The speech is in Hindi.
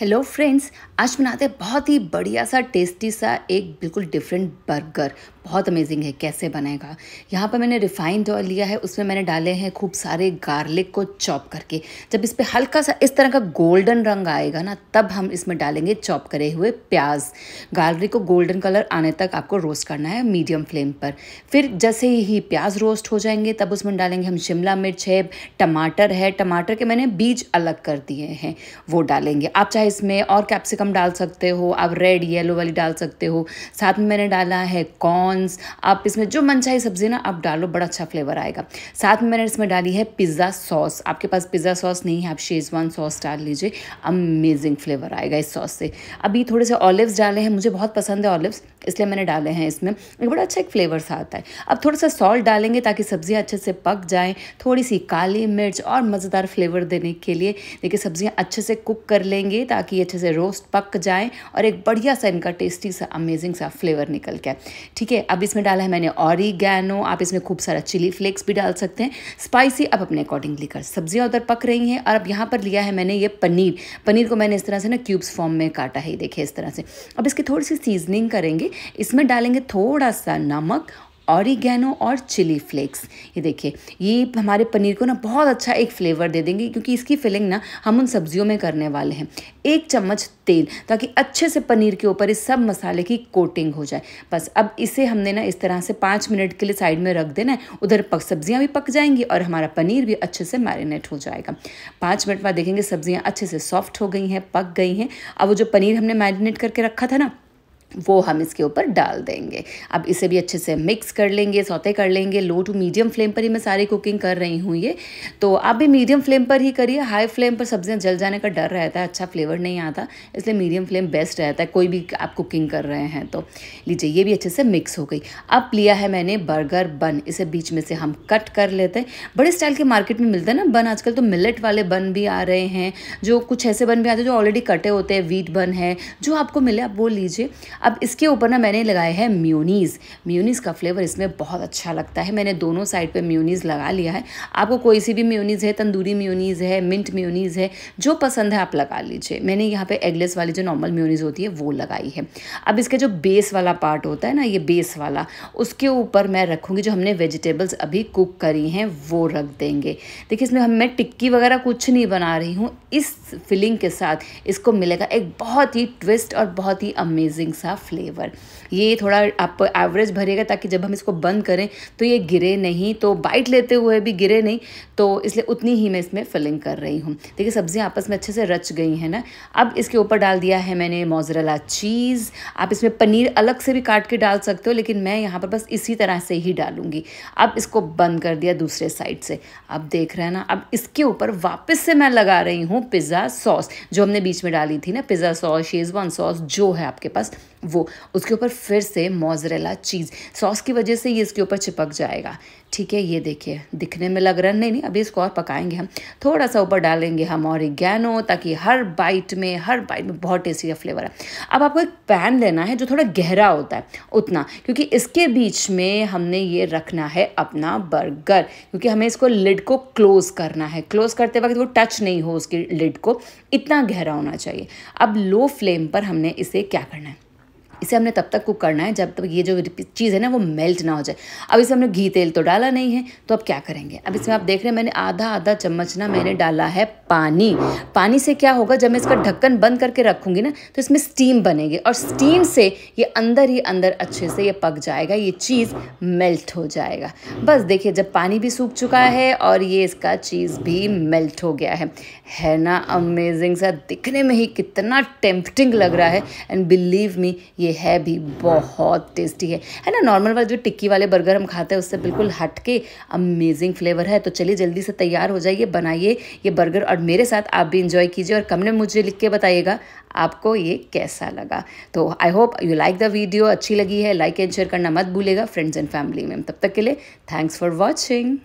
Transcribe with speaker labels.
Speaker 1: हेलो फ्रेंड्स आज बनाते हैं बहुत ही बढ़िया सा टेस्टी सा एक बिल्कुल डिफरेंट बर्गर बहुत अमेजिंग है कैसे बनेगा यहाँ पर मैंने रिफाइंड ऑयल लिया है उसमें मैंने डाले हैं खूब सारे गार्लिक को चॉप करके जब इस पर हल्का सा इस तरह का गोल्डन रंग आएगा ना तब हम इसमें डालेंगे चॉप करे हुए प्याज गार्लिक को गोल्डन कलर आने तक आपको रोस्ट करना है मीडियम फ्लेम पर फिर जैसे ही प्याज रोस्ट हो जाएंगे तब उसमें डालेंगे हम शिमला मिर्च है टमाटर है टमाटर के मैंने बीज अलग कर दिए हैं वो डालेंगे आप चाहे इसमें और कैप्सिकम डाल सकते हो आप रेड येलो वाली डाल सकते हो साथ में मैंने डाला है कॉर्नस आप इसमें जो मन चाहिए सब्ज़ी ना आप डालो बड़ा अच्छा फ्लेवर आएगा साथ में मैंने इसमें डाली है पिज़्ज़ा सॉस आपके पास पिज़्ज़ा सॉस नहीं है आप शेजवान सॉस डाल लीजिए अमेजिंग फ्लेवर आएगा इस सॉस से अभी थोड़े से ऑलिव्स डाले हैं मुझे बहुत पसंद है ऑलिव्स इसलिए मैंने डाले हैं इसमें एक बड़ा अच्छा एक फ्लेवर सा आता है अब थोड़ा सा सॉल्ट डालेंगे ताकि सब्ज़ियाँ अच्छे से पक जाएँ थोड़ी सी काली मिर्च और मज़ेदार फ्लेवर देने के लिए देखिए सब्ज़ियाँ अच्छे से कुक कर लेंगे ताकि ताकि अच्छे से रोस्ट पक जाए और एक बढ़िया सा इनका टेस्टी सा अमेजिंग सा फ्लेवर निकल के ठीक है अब इसमें डाला है मैंने गैनो आप इसमें खूब सारा चिली फ्लेक्स भी डाल सकते हैं स्पाइसी अब अपने अकॉर्डिंगली कर सब्जियाँ उधर पक रही हैं और अब यहाँ पर लिया है मैंने ये पनीर पनीर को मैंने इस तरह से ना क्यूब्स फॉर्म में काटा है देखिए इस तरह से अब इसकी थोड़ी सी सीजनिंग करेंगे इसमें डालेंगे थोड़ा सा नमक ऑरिगेनो और चिली फ्लेक्स ये देखिए ये हमारे पनीर को ना बहुत अच्छा एक फ्लेवर दे देंगे क्योंकि इसकी फिलिंग ना हम उन सब्जियों में करने वाले हैं एक चम्मच तेल ताकि अच्छे से पनीर के ऊपर इस सब मसाले की कोटिंग हो जाए बस अब इसे हमने ना इस तरह से पाँच मिनट के लिए साइड में रख देना है उधर पक सब्जियाँ भी पक जाएंगी और हमारा पनीर भी अच्छे से मैरिनेट हो जाएगा पाँच मिनट बाद देखेंगे सब्जियाँ अच्छे से सॉफ्ट हो गई हैं पक गई हैं अब वो जो पनीर हमने मैरिनेट करके रखा था ना वो हम इसके ऊपर डाल देंगे अब इसे भी अच्छे से मिक्स कर लेंगे सौते कर लेंगे लो टू मीडियम फ्लेम पर ही मैं सारी कुकिंग कर रही हूँ ये तो आप भी मीडियम फ्लेम पर ही करिए हाई फ्लेम पर सब्जियाँ जल जाने का डर रहता है अच्छा फ्लेवर नहीं आता इसलिए मीडियम फ्लेम बेस्ट रहता है कोई भी आप कुकिंग कर रहे हैं तो लीजिए ये भी अच्छे से मिक्स हो गई अब लिया है मैंने बर्गर बन इसे बीच में से हम कट कर लेते हैं बड़े स्टाइल के मार्केट में मिलते हैं ना बन आजकल तो मिलेट वाले बन भी आ रहे हैं जो कुछ ऐसे बन भी आते हैं जो ऑलरेडी कटे होते हैं वीट बन है जो आपको मिले आप वो लीजिए अब इसके ऊपर ना मैंने लगाया है म्यूनीज़ म्यूनीस का फ्लेवर इसमें बहुत अच्छा लगता है मैंने दोनों साइड पे म्यूनीज़ लगा लिया है आपको कोई सी भी म्यूनीज़ है तंदूरी म्यूनीज़ है मिंट म्यूनीज़ है जो पसंद है आप लगा लीजिए मैंने यहाँ पे एगलेस वाली जो नॉर्मल म्यूनीज़ होती है वो लगाई है अब इसका जो बेस वाला पार्ट होता है ना ये बेस वाला उसके ऊपर मैं रखूँगी जो हमने वेजिटेबल्स अभी कुक करी हैं वो रख देंगे देखिए इसमें हम मैं टिक्की वगैरह कुछ नहीं बना रही हूँ इस फिलिंग के साथ इसको मिलेगा एक बहुत ही ट्विस्ट और बहुत ही अमेजिंग सा सा फ्लेवर ये थोड़ा आप एवरेज भरेगा ताकि जब हम इसको बंद करें तो ये गिरे नहीं तो बाइट लेते हुए भी गिरे नहीं तो इसलिए उतनी ही मैं इसमें फिलिंग कर रही हूँ देखिए सब्ज़ियाँ आपस में अच्छे से रच गई हैं ना अब इसके ऊपर डाल दिया है मैंने मोजरेला चीज़ आप इसमें पनीर अलग से भी काट के डाल सकते हो लेकिन मैं यहाँ पर बस इसी तरह से ही डालूंगी अब इसको बंद कर दिया दूसरे साइड से अब देख रहे हैं ना अब इसके ऊपर वापस से मैं लगा रही हूँ पिज़्ज़ा सॉस जो हमने बीच में डाली थी ना पिज़्ज़ा सॉस शेजवान सॉस जो है आपके पास वो उसके ऊपर फिर से मोजरेला चीज़ सॉस की वजह से ये इसके ऊपर चिपक जाएगा ठीक है ये देखिए दिखने में लग रहा है नहीं नहीं अभी इसको और पकाएंगे हम थोड़ा सा ऊपर डालेंगे हम और गैनो ताकि हर बाइट में हर बाइट में बहुत टेस्टी का फ्लेवर है अब आपको एक पैन लेना है जो थोड़ा गहरा होता है उतना क्योंकि इसके बीच में हमने ये रखना है अपना बर्गर क्योंकि हमें इसको लिड को क्लोज़ करना है क्लोज़ करते वक्त वो टच नहीं हो उसकी लिड को इतना गहरा होना चाहिए अब लो फ्लेम पर हमने इसे क्या करना है इसे हमने तब तक कुक करना है जब तक ये जो चीज़ है ना वो मेल्ट ना हो जाए अब इसमें हमने घी तेल तो डाला नहीं है तो अब क्या करेंगे अब इसमें आप देख रहे हैं मैंने आधा आधा चम्मच ना मैंने डाला है पानी पानी से क्या होगा जब मैं इसका ढक्कन बंद करके रखूँगी ना तो इसमें स्टीम बनेगी और स्टीम से ये अंदर ही अंदर अच्छे से ये पक जाएगा ये चीज़ मेल्ट हो जाएगा बस देखिए जब पानी भी सूख चुका है और ये इसका चीज़ भी मेल्ट हो गया है है ना अमेजिंग सा दिखने में ही कितना टेम्पटिंग लग रहा है एंड बिलीव मी ये ये है भी बहुत टेस्टी है है ना नॉर्मल वाले जो टिक्की वाले बर्गर हम खाते हैं उससे बिल्कुल हट के अमेजिंग फ्लेवर है तो चलिए जल्दी से तैयार हो जाइए बनाइए ये बर्गर और मेरे साथ आप भी इंजॉय कीजिए और कम मुझे लिख के बताइएगा आपको ये कैसा लगा तो I hope you like the video अच्छी लगी है लाइक एंड शेयर करना मत भूलेगा फ्रेंड्स एंड फैमिली में तब तक के लिए थैंक्स फॉर वॉचिंग